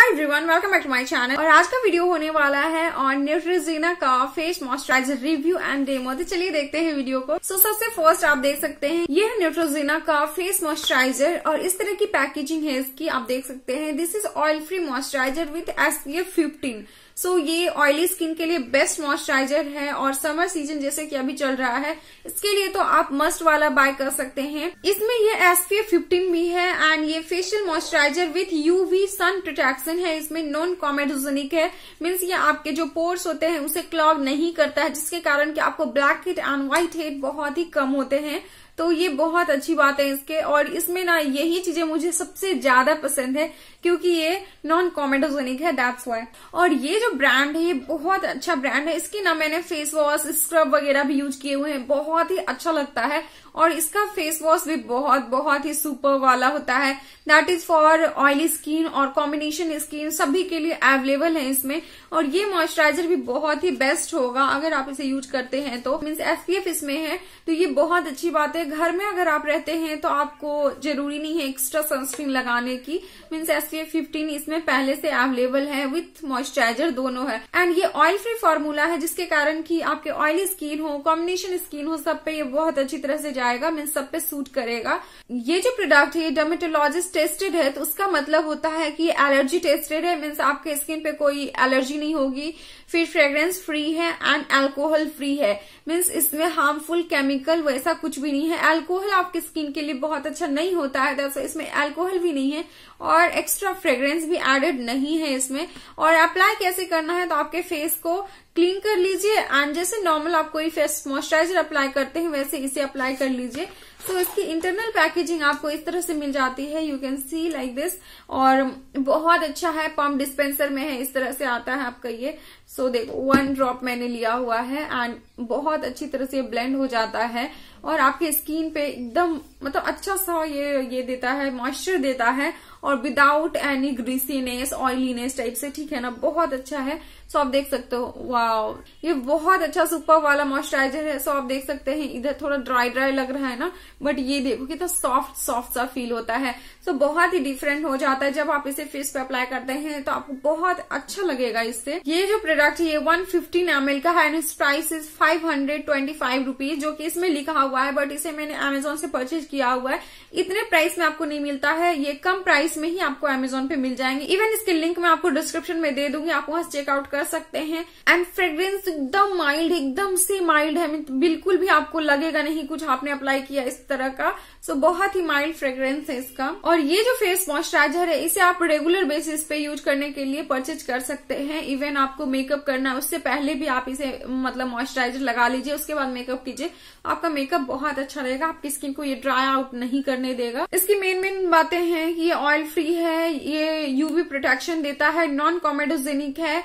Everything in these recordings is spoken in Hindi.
Hi everyone welcome back to my channel और आज का वीडियो होने वाला है और न्यूट्रीजीना का face moisturiser review and demo तो चलिए देखते हैं वीडियो को सो so, सबसे फर्स्ट आप देख सकते हैं ये है न्यूट्रोजीना का फेस मॉइस्चराइजर और इस तरह की पैकेजिंग है इसकी आप देख सकते हैं this is oil free moisturiser with S P F fifteen so ये ऑयली स्किन के लिए बेस्ट मॉइस्चराइजर है और समर सीजन जैसे कि अभी चल रहा है इसके लिए तो आप मस्ट वाला बाय कर सकते हैं इसमें ये एस पी एफ फिफ्टीन भी है एंड ये facial moisturiser with UV sun protection person है इसमें नॉन कॉमेडोजेनिक है मीन्स ये आपके जो पोर्स होते हैं उसे क्लॉग नहीं करता है जिसके कारण कि आपको black head and white head बहुत ही कम होते हैं तो ये बहुत अच्छी बात है इसके और इसमें ना यही चीजें मुझे सबसे ज्यादा पसंद है क्योंकि ये नॉन कॉमेडोजेनिक है दैट्स वाई और ये जो ब्रांड है ये बहुत अच्छा ब्रांड है इसकी ना मैंने फेस वॉश स्क्रब वगैरह भी यूज किए हुए हैं बहुत ही अच्छा लगता है और इसका फेस वॉश भी बहुत बहुत ही सुपर वाला होता है that is for oily skin और कॉम्बिनेशन स्किन सभी के लिए अवेलेबल है इसमें और ये मॉइस्चराइजर भी बहुत ही बेस्ट होगा अगर आप इसे यूज करते हैं तो मीन्स एफ इसमें है तो ये बहुत अच्छी बात है घर में अगर आप रहते हैं तो आपको जरूरी नहीं है एक्स्ट्रा सनस्क्रीन लगाने की मीन्स एस पी फिफ्टीन इसमें पहले से अवेलेबल है विथ मॉइस्चराइजर दोनों है एंड ये ऑयल फ्री फॉर्मूला है जिसके कारण कि आपके ऑयली स्किन हो कॉम्बिनेशन स्किन हो सब पे ये बहुत अच्छी तरह से जाएगा मीन्स सब पे सूट करेगा ये जो प्रोडक्ट है ये डर्मेटोलॉजिस्ट टेस्टेड है तो उसका मतलब होता है कि एलर्जी टेस्टेड है मीन्स आपके स्किन पे कोई एलर्जी नहीं होगी फिर फ्रेग्रेंस फ्री है एंड एल्कोहल फ्री है मीन्स इसमें हार्मफुल केमिकल वैसा कुछ भी नहीं है एल्कोहल आपके स्किन के लिए बहुत अच्छा नहीं होता है दरअसल तो इसमें एल्कोहल भी नहीं है और एक्स्ट्रा फ्रेग्रेंस भी एडेड नहीं है इसमें और अप्लाई कैसे करना है तो आपके फेस को क्लीन कर लीजिए एंड जैसे नॉर्मल आप कोई फेस मॉइस्चराइजर अप्लाई करते हैं वैसे इसे अप्लाई कर लीजिए सो so, इसकी इंटरनल पैकेजिंग आपको इस तरह से मिल जाती है you can see like this और बहुत अच्छा है पंप डिस्पेंसर में है इस तरह से आता है आपका ये सो so, देखो वन ड्रॉप मैंने लिया हुआ है एंड बहुत अच्छी तरह से ब्लेंड हो जाता है और आपके स्किन पे एकदम मतलब अच्छा सा ये ये देता है मॉइस्चर देता है और without any greasiness oiliness type से ठीक है ना बहुत अच्छा है सो आप देख सकते हो वाओ ये बहुत अच्छा सुपर वाला मॉइस्चराइजर है सो आप देख सकते हैं इधर थोड़ा ड्राई ड्राई लग रहा है ना बट ये देखो कितना सॉफ्ट सॉफ्ट सा फील होता है सो बहुत ही डिफरेंट हो जाता है जब आप इसे फेस पे अप्लाई करते हैं तो आपको बहुत अच्छा लगेगा इससे ये जो प्रोडक्ट है ये वन फिफ्टीन एमएल का है एंड इस price is five hundred twenty five जो की इसमें लिखा हुआ है बट इसे मैंने अमेजोन से परचेज किया हुआ है इतने प्राइस में आपको नहीं मिलता है ये कम प्राइस में ही आपको अमेजोन पे मिल जाएंगे इवन इसके लिंक मैं आपको डिस्क्रिप्शन में दे दूंगी आप वहां चेकआउट कर कर सकते हैं एंड फ्रेग्रेंस एकदम माइल्ड एकदम से माइल्ड है बिल्कुल भी आपको लगेगा नहीं कुछ आपने अप्लाई किया इस तरह का सो so, बहुत ही माइल्ड फ्रेग्रेंस है इसका और ये जो फेस मॉइस्चराइजर है इसे आप रेगुलर बेसिस पे यूज करने के लिए परचेज कर सकते हैं इवन आपको मेकअप करना उससे पहले भी आप इसे मतलब मॉइस्चराइजर लगा लीजिए उसके बाद मेकअप कीजिए आपका मेकअप बहुत अच्छा रहेगा आपकी स्किन को ये ड्राई आउट नहीं करने देगा इसकी मेन मेन बातें हैं कि ये ऑयल फ्री है ये यूवी प्रोटेक्शन देता है नॉन कॉमेडोजेनिक है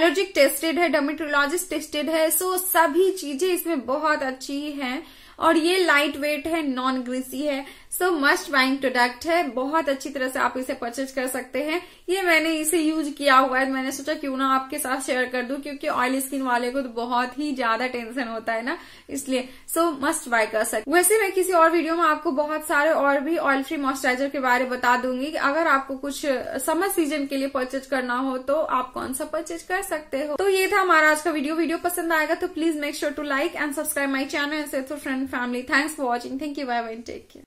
एलर्जिक टेस्टेड है डर्मेटोलॉजिस्ट टेस्टेड है सो सभी चीजें इसमें बहुत अच्छी हैं और ये लाइट वेट है नॉन ग्रीसी है सो मस्ट बाइंग प्रोडक्ट है बहुत अच्छी तरह से आप इसे परचेज कर सकते हैं ये मैंने इसे यूज किया हुआ है मैंने सोचा क्यों ना आपके साथ शेयर कर दू क्योंकि ऑयल स्किन वाले को तो बहुत ही ज्यादा टेंशन होता है ना इसलिए सो मस्ट बाय कर सकते वैसे मैं किसी और वीडियो में आपको बहुत सारे और भी ऑयल फ्री मॉइस्चराइजर के बारे में बता दूंगी अगर आपको कुछ समर सीजन के लिए परचेज करना हो तो आप कौन सा परचेज कर सकते हो तो ये था हमारा आज का वीडियो वीडियो पसंद आएगा तो please make sure to like and subscribe my channel friend family. Thanks for watching. Thank you. Bye bye. Take care.